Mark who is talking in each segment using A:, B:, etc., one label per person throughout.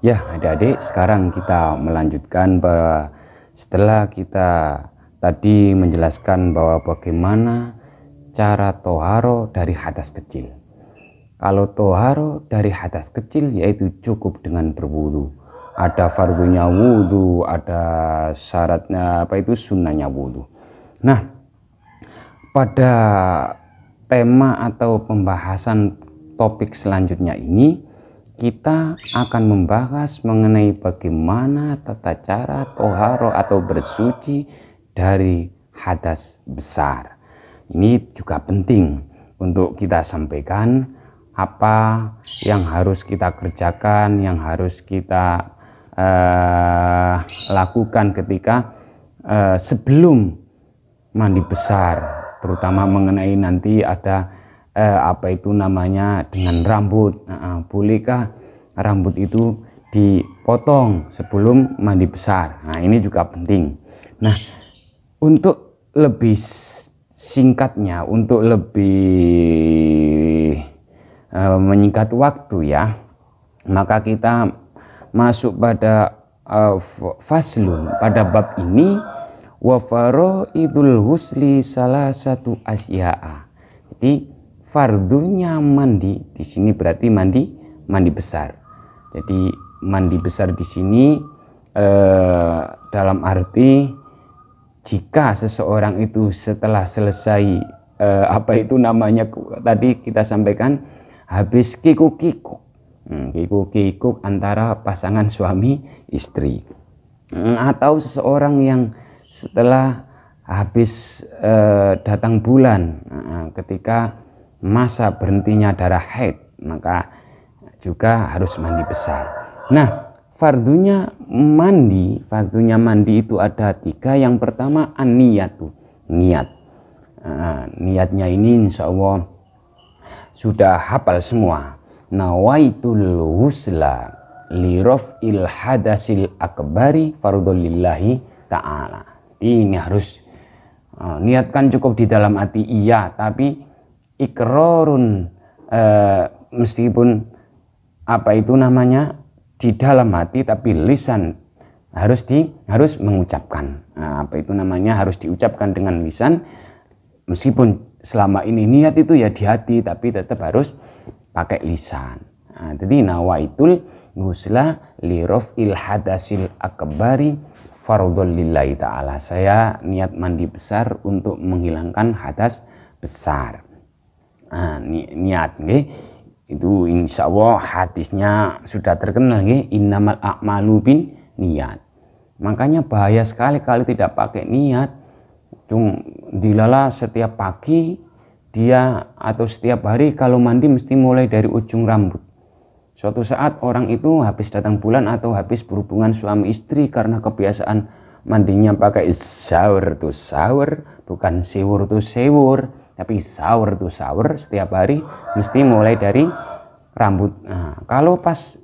A: Ya, adik-adik, sekarang kita melanjutkan bahwa setelah kita tadi menjelaskan bahwa bagaimana cara toharo dari hadas kecil. Kalau toharo dari hadas kecil yaitu cukup dengan berwudu. Ada fardunya wudu, ada syaratnya apa itu sunnahnya wudu. Nah, pada tema atau pembahasan topik selanjutnya ini kita akan membahas mengenai bagaimana tata cara toharo atau bersuci dari hadas besar. Ini juga penting untuk kita sampaikan apa yang harus kita kerjakan, yang harus kita uh, lakukan ketika uh, sebelum mandi besar, terutama mengenai nanti ada eh, apa itu namanya dengan rambut nah, bolehkah rambut itu dipotong sebelum mandi besar nah ini juga penting nah untuk lebih singkatnya untuk lebih eh, menyingkat waktu ya maka kita masuk pada uh, eh, faslun pada bab ini wafaro idul husli salah satu asya'a jadi fardunya mandi di sini berarti mandi mandi besar jadi mandi besar di sini eh, dalam arti jika seseorang itu setelah selesai eh, apa itu namanya tadi kita sampaikan habis kikuk kikuk hmm, kikuk kikuk antara pasangan suami istri hmm, atau seseorang yang setelah habis eh, datang bulan nah, ketika masa berhentinya darah haid maka juga harus mandi besar nah fardunya mandi fardunya mandi itu ada tiga yang pertama tuh, niat uh, niatnya ini insya Allah sudah hafal semua nawaitul husla lirof il hadasil akbari fardulillahi ta'ala ini harus uh, niatkan cukup di dalam hati iya tapi ikrarun e, meskipun apa itu namanya di dalam hati tapi lisan harus di harus mengucapkan nah, apa itu namanya harus diucapkan dengan lisan meskipun selama ini niat itu ya di hati tapi tetap harus pakai lisan nah, jadi itu nusla lirof ilhadasil akbari fardhul lillahi ta'ala saya niat mandi besar untuk menghilangkan hadas besar Ah, niat nih itu insya Allah hadisnya sudah terkenal nih innamal a'malu bin niat makanya bahaya sekali kalau tidak pakai niat cung dilala setiap pagi dia atau setiap hari kalau mandi mesti mulai dari ujung rambut suatu saat orang itu habis datang bulan atau habis berhubungan suami istri karena kebiasaan mandinya pakai shower to shower bukan sewur to sewur tapi sahur tuh sahur setiap hari mesti mulai dari rambut nah, kalau pas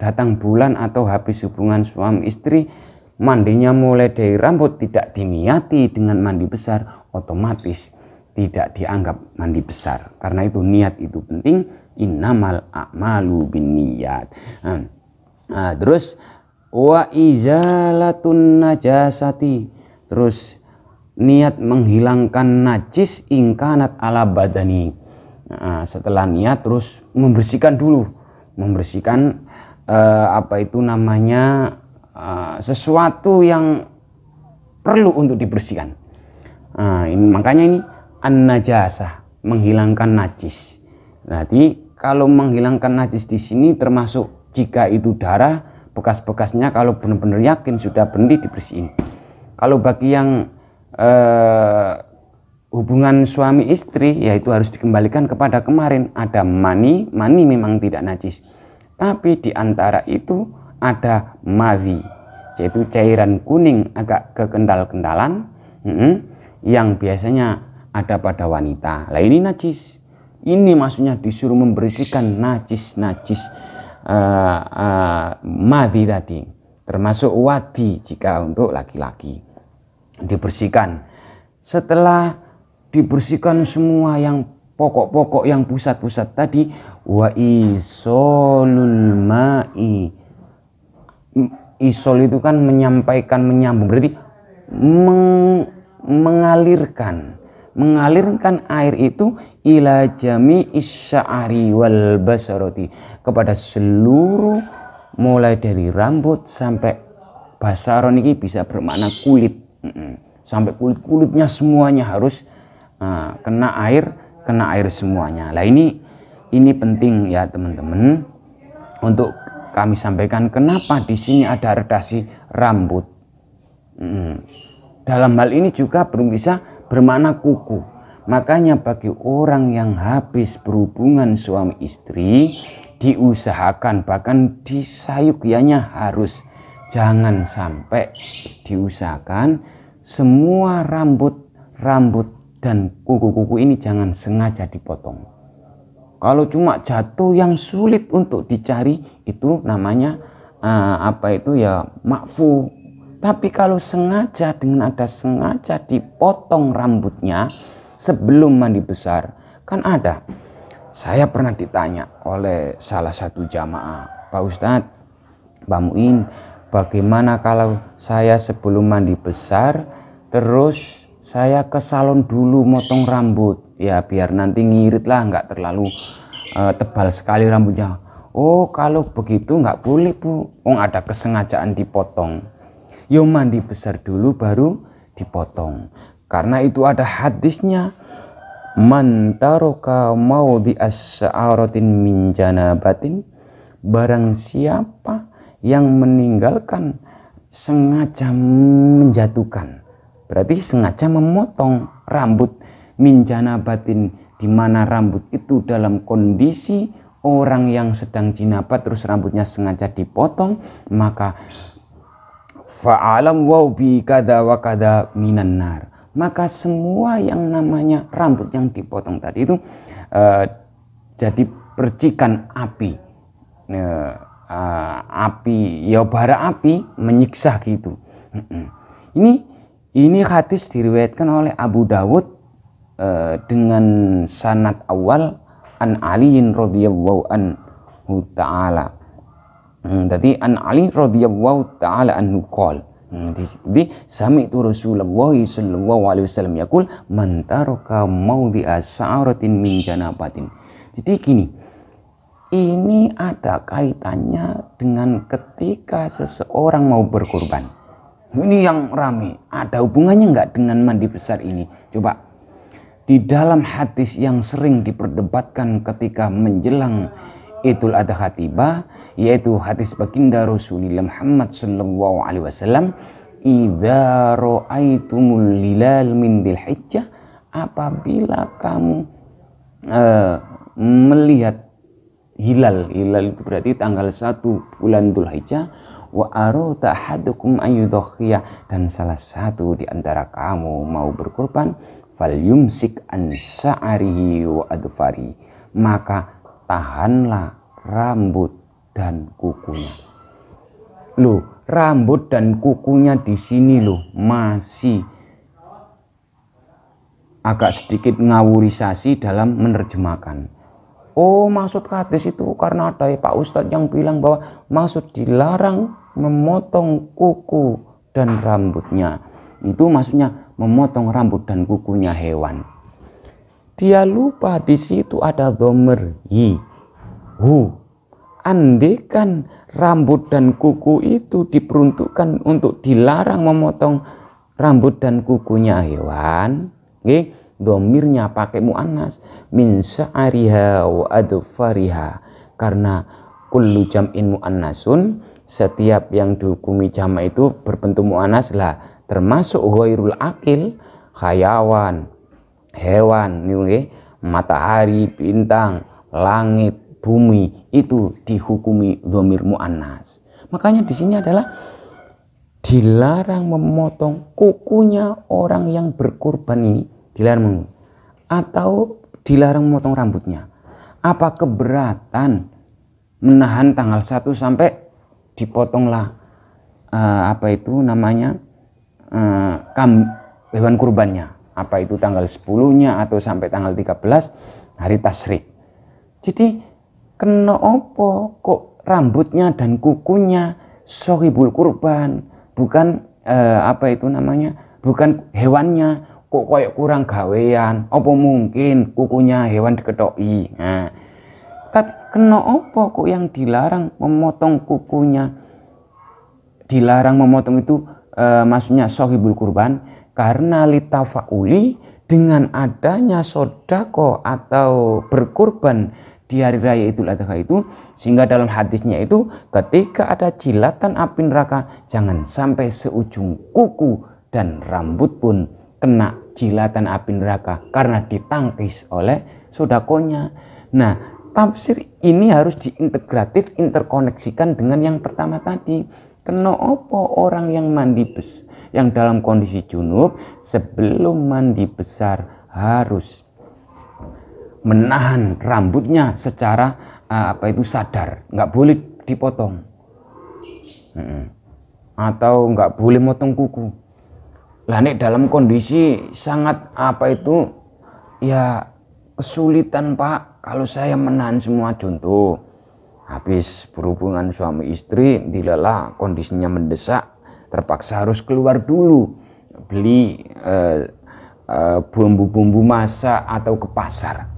A: datang bulan atau habis hubungan suami istri mandinya mulai dari rambut tidak diniati dengan mandi besar otomatis tidak dianggap mandi besar karena itu niat itu penting innamal a'malu bin niat nah, nah, terus wa izalatun najasati terus niat menghilangkan najis ingkanat ala badani. Nah, setelah niat terus membersihkan dulu, membersihkan eh, apa itu namanya eh, sesuatu yang perlu untuk dibersihkan. Nah, ini makanya ini an-najasah, menghilangkan najis. Jadi kalau menghilangkan najis di sini termasuk jika itu darah bekas-bekasnya kalau benar-benar yakin sudah berhenti dibersihin. Kalau bagi yang eh, hubungan suami istri yaitu harus dikembalikan kepada kemarin ada mani mani memang tidak najis tapi di antara itu ada mazi yaitu cairan kuning agak kekendal-kendalan yang biasanya ada pada wanita lah ini najis ini maksudnya disuruh membersihkan najis najis uh, eh, uh, eh, madi tadi termasuk wadi jika untuk laki-laki dibersihkan. Setelah dibersihkan semua yang pokok-pokok yang pusat-pusat tadi wa isolul ma'i isol itu kan menyampaikan menyambung berarti meng, mengalirkan mengalirkan air itu ila jami isya'ari wal basaroti kepada seluruh mulai dari rambut sampai basaron ini bisa bermakna kulit Sampai kulit-kulitnya semuanya harus uh, kena air, kena air semuanya. Lah ini ini penting ya teman-teman untuk kami sampaikan kenapa di sini ada redasi rambut. Mm. Dalam hal ini juga belum bisa bermakna kuku. Makanya bagi orang yang habis berhubungan suami istri diusahakan bahkan disayukianya harus jangan sampai diusahakan semua rambut-rambut dan kuku-kuku ini jangan sengaja dipotong. Kalau cuma jatuh yang sulit untuk dicari itu namanya uh, apa itu ya makfu. Tapi kalau sengaja dengan ada sengaja dipotong rambutnya sebelum mandi besar kan ada. Saya pernah ditanya oleh salah satu jamaah, Pak Ustadz, Pak Muin, Bagaimana kalau saya sebelum mandi besar terus saya ke salon dulu motong rambut ya biar nanti ngirit lah nggak terlalu uh, tebal sekali rambutnya oh kalau begitu nggak boleh bu oh ada kesengajaan dipotong yo mandi besar dulu baru dipotong karena itu ada hadisnya mantaroka mau di as'aratin min janabatin barang siapa yang meninggalkan sengaja menjatuhkan berarti sengaja memotong rambut minjana batin di mana rambut itu dalam kondisi orang yang sedang jinabat terus rambutnya sengaja dipotong maka fa'alam wa bi kada wa kada minan nar maka semua yang namanya rambut yang dipotong tadi itu uh, jadi percikan api uh, uh, api ya bara api menyiksa gitu ini ini hadis diriwayatkan oleh Abu Dawud uh, dengan sanad awal an Aliin radhiyallahu anhu taala Hmm, jadi an Ali radhiyallahu taala anhu qol. jadi hmm, sami itu Rasulullah sallallahu alaihi wasallam yaqul man taraka mawdi'a sa'ratin min janabatin. Jadi gini, ini ada kaitannya dengan ketika seseorang mau berkorban. Ini yang rame, ada hubungannya nggak dengan mandi besar ini? Coba di dalam hadis yang sering diperdebatkan ketika menjelang Idul Adha tiba, yaitu hadis baginda Rasulullah Muhammad Shallallahu Alaihi Wasallam, "Idza ra'aitumul lilal min apabila kamu uh, melihat hilal hilal itu berarti tanggal 1 bulan Dzulhijjah wa arota ahadukum ayyudhiyah dan salah satu di antara kamu mau berkorban fal yumsik an sa'arihi wa adfari maka tahanlah rambut dan kukunya lo rambut dan kukunya di sini lo masih agak sedikit ngawurisasi dalam menerjemahkan Oh maksud hadis itu karena ada ya Pak Ustadz yang bilang bahwa maksud dilarang memotong kuku dan rambutnya. Itu maksudnya memotong rambut dan kukunya hewan. Dia lupa di situ ada domer yi, hu. Andekan rambut dan kuku itu diperuntukkan untuk dilarang memotong rambut dan kukunya hewan, okay? domirnya pakai mu'annas min sya'riha wa adfariha karena kullu jam'in mu'annasun setiap yang dihukumi jama itu berbentuk mu'annas lah termasuk ghairul akil hayawan hewan nggih matahari bintang langit bumi itu dihukumi domir mu'anas makanya di sini adalah dilarang memotong kukunya orang yang berkurban ini dilarang atau dilarang memotong rambutnya apa keberatan menahan tanggal 1 sampai dipotonglah uh, apa itu namanya uh, kam hewan kurbannya apa itu tanggal 10-nya atau sampai tanggal 13 hari tasrik. Jadi kena opo kok rambutnya dan kukunya sohibul kurban bukan eh, apa itu namanya bukan hewannya kok koyok kurang gawean apa mungkin kukunya hewan diketoki nah tapi kena apa kok yang dilarang memotong kukunya dilarang memotong itu e, maksudnya sohibul kurban karena litafauli dengan adanya sodako atau berkurban di hari raya itu, Adha itu sehingga dalam hadisnya itu ketika ada jilatan api neraka jangan sampai seujung kuku dan rambut pun kena jilatan api neraka karena ditangkis oleh sodakonya. Nah, tafsir ini harus diintegratif, interkoneksikan dengan yang pertama tadi. Kena opo orang yang mandi bes, yang dalam kondisi junub sebelum mandi besar harus menahan rambutnya secara eh, apa itu sadar, nggak boleh dipotong, atau nggak boleh motong kuku, lah nek dalam kondisi sangat apa itu ya kesulitan pak kalau saya menahan semua contoh habis berhubungan suami istri dilelah kondisinya mendesak terpaksa harus keluar dulu beli eh, eh, bumbu-bumbu uh, uh, masak atau ke pasar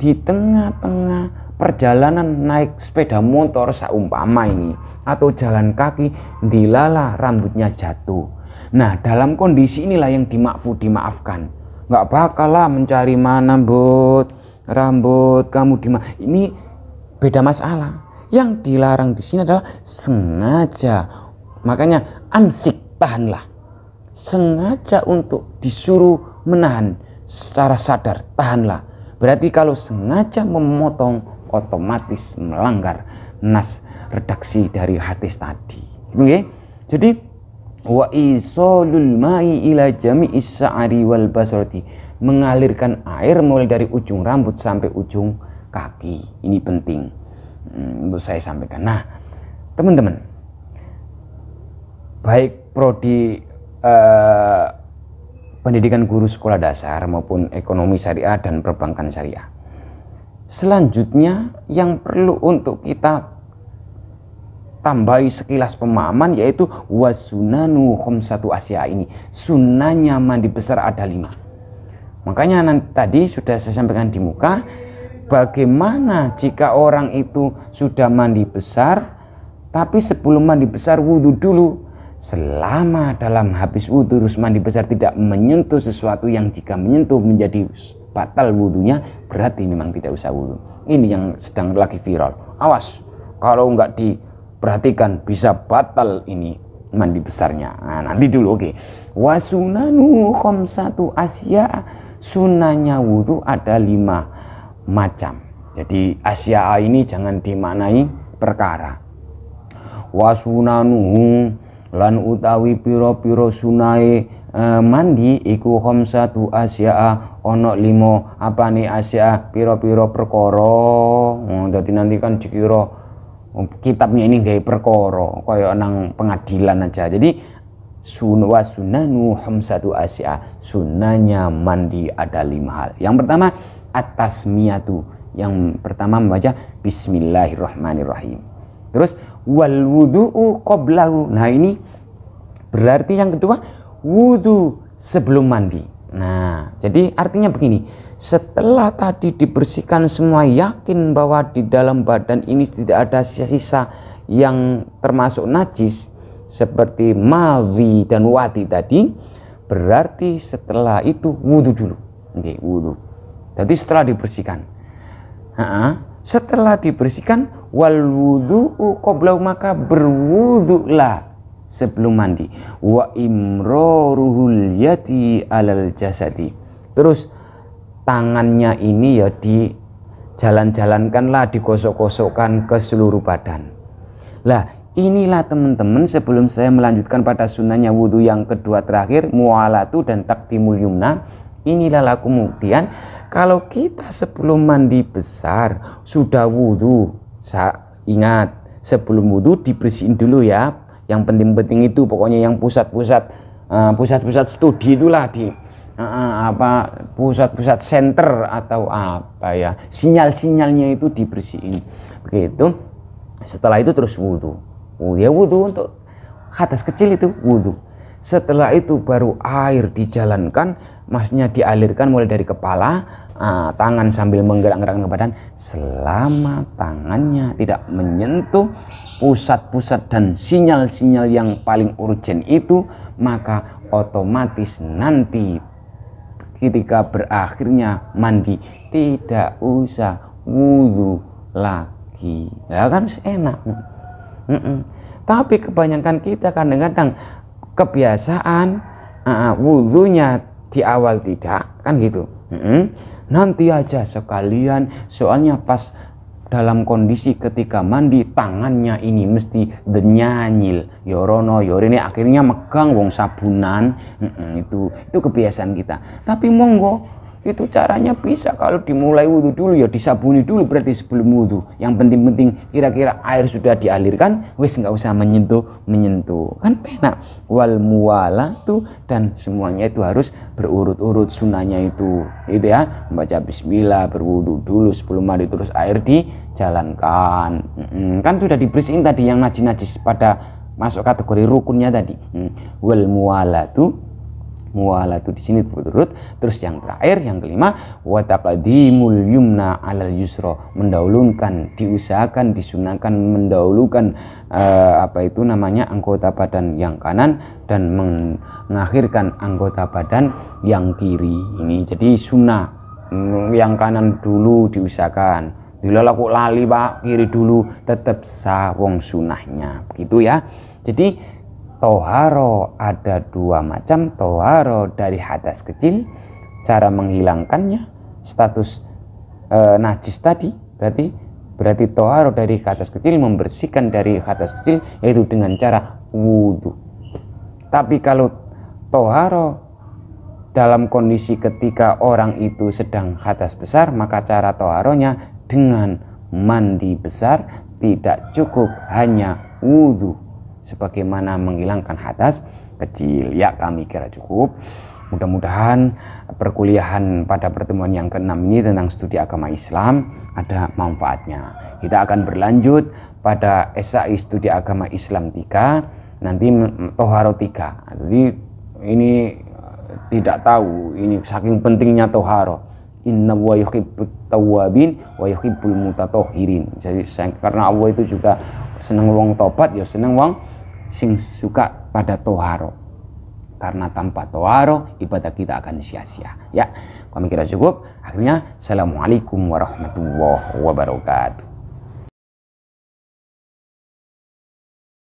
A: di tengah-tengah perjalanan naik sepeda motor seumpama ini atau jalan kaki dilala rambutnya jatuh Nah, dalam kondisi inilah yang dimakfu dimaafkan. Nggak bakal lah mencari mana but rambut kamu di ini beda masalah. Yang dilarang di sini adalah sengaja. Makanya amsik tahanlah. Sengaja untuk disuruh menahan secara sadar tahanlah. Berarti kalau sengaja memotong otomatis melanggar nas redaksi dari hadis tadi. Oke? Jadi wa isolul ma'i ila jami sa'ari wal basrati mengalirkan air mulai dari ujung rambut sampai ujung kaki ini penting hmm, untuk saya sampaikan nah teman-teman baik prodi eh, pendidikan guru sekolah dasar maupun ekonomi syariah dan perbankan syariah selanjutnya yang perlu untuk kita tambahi sekilas pemahaman yaitu wasunanu satu asia ini sunnahnya mandi besar ada lima makanya nanti tadi sudah saya sampaikan di muka bagaimana jika orang itu sudah mandi besar tapi sebelum mandi besar wudhu dulu selama dalam habis wudhu terus mandi besar tidak menyentuh sesuatu yang jika menyentuh menjadi batal wudhunya berarti memang tidak usah wudhu ini yang sedang lagi viral awas kalau nggak di perhatikan bisa batal ini mandi besarnya nah, nanti dulu oke okay. wasunanu satu asia sunanya wudhu ada lima macam jadi asia ini jangan dimaknai perkara wasunanu lan utawi piro-piro sunai e, eh, mandi iku satu asia ono limo apa nih asia piro-piro perkoro jadi hmm, nanti kan dikira kitabnya ini gay perkoro koyo nang pengadilan aja jadi sunwa sunanu satu Asia sunnahnya mandi ada lima hal yang pertama atas miatu yang pertama membaca Bismillahirrahmanirrahim terus wal wudhu'u qoblahu nah ini berarti yang kedua wudhu sebelum mandi nah jadi artinya begini setelah tadi dibersihkan semua yakin bahwa di dalam badan ini tidak ada sisa-sisa yang termasuk najis seperti mawi dan wati tadi berarti setelah itu wudhu dulu oke wudhu jadi setelah dibersihkan setelah dibersihkan wal wudhu qoblau maka berwudhulah sebelum mandi wa imroruhul yati alal jasadi terus tangannya ini ya di jalan-jalankanlah digosok-gosokkan ke seluruh badan lah inilah teman-teman sebelum saya melanjutkan pada sunnahnya wudhu yang kedua terakhir mualatu dan takdimul yumna inilah lah kemudian kalau kita sebelum mandi besar sudah wudhu ingat sebelum wudhu dibersihin dulu ya yang penting-penting itu pokoknya yang pusat-pusat eh, pusat-pusat uh, pusat -pusat studi itulah di apa pusat-pusat center atau apa ya sinyal-sinyalnya itu dibersihin begitu setelah itu terus wudhu ya wudhu untuk hadas kecil itu wudhu setelah itu baru air dijalankan maksudnya dialirkan mulai dari kepala uh, tangan sambil menggerak-gerakkan ke badan selama tangannya tidak menyentuh pusat-pusat dan sinyal-sinyal yang paling urgent itu maka otomatis nanti ketika berakhirnya mandi tidak usah wudhu lagi ya kan enak mm -mm. tapi kebanyakan kita kadang-kadang kebiasaan uh, wudhunya di awal tidak kan gitu mm -mm. nanti aja sekalian soalnya pas dalam kondisi ketika mandi tangannya ini mesti denyanyil yorono yorini akhirnya megang wong sabunan mm itu itu kebiasaan kita tapi monggo itu caranya bisa kalau dimulai wudhu dulu ya disabuni dulu berarti sebelum wudhu yang penting-penting kira-kira air sudah dialirkan wis nggak usah menyentuh menyentuh kan enak wal muwala tuh dan semuanya itu harus berurut-urut sunahnya itu itu ya membaca bismillah berwudhu dulu sebelum mandi terus air dijalankan kan sudah dibersihin tadi yang najis-najis pada masuk kategori rukunnya tadi mm. wal muwala tuh mualatu di sini turut terus yang terakhir yang kelima wataqdimul yumna alal yusro mendahulukan diusahakan disunahkan mendahulukan uh, apa itu namanya anggota badan yang kanan dan mengakhirkan anggota badan yang kiri ini jadi sunnah mm, yang kanan dulu diusahakan bila laku lali pak kiri dulu tetap sawong sunahnya begitu ya jadi toharo ada dua macam toharo dari hadas kecil cara menghilangkannya status e, najis tadi berarti berarti toharo dari hadas kecil membersihkan dari hadas kecil yaitu dengan cara wudhu tapi kalau toharo dalam kondisi ketika orang itu sedang hadas besar maka cara toharonya dengan mandi besar tidak cukup hanya wudhu sebagaimana menghilangkan hadas kecil. Ya, kami kira cukup. Mudah-mudahan perkuliahan pada pertemuan yang keenam ini tentang studi agama Islam ada manfaatnya. Kita akan berlanjut pada SAI Studi Agama Islam 3, nanti Toharo 3. Jadi ini eh, tidak tahu, ini saking pentingnya Toharo. Inna wa yuhibbut tawabin wa yuhibbul mutatohirin. Jadi karena Allah itu juga senang wong tobat, ya seneng wong sing suka pada toharo karena tanpa toharo ibadah kita akan sia-sia ya kami kira cukup akhirnya assalamualaikum warahmatullahi wabarakatuh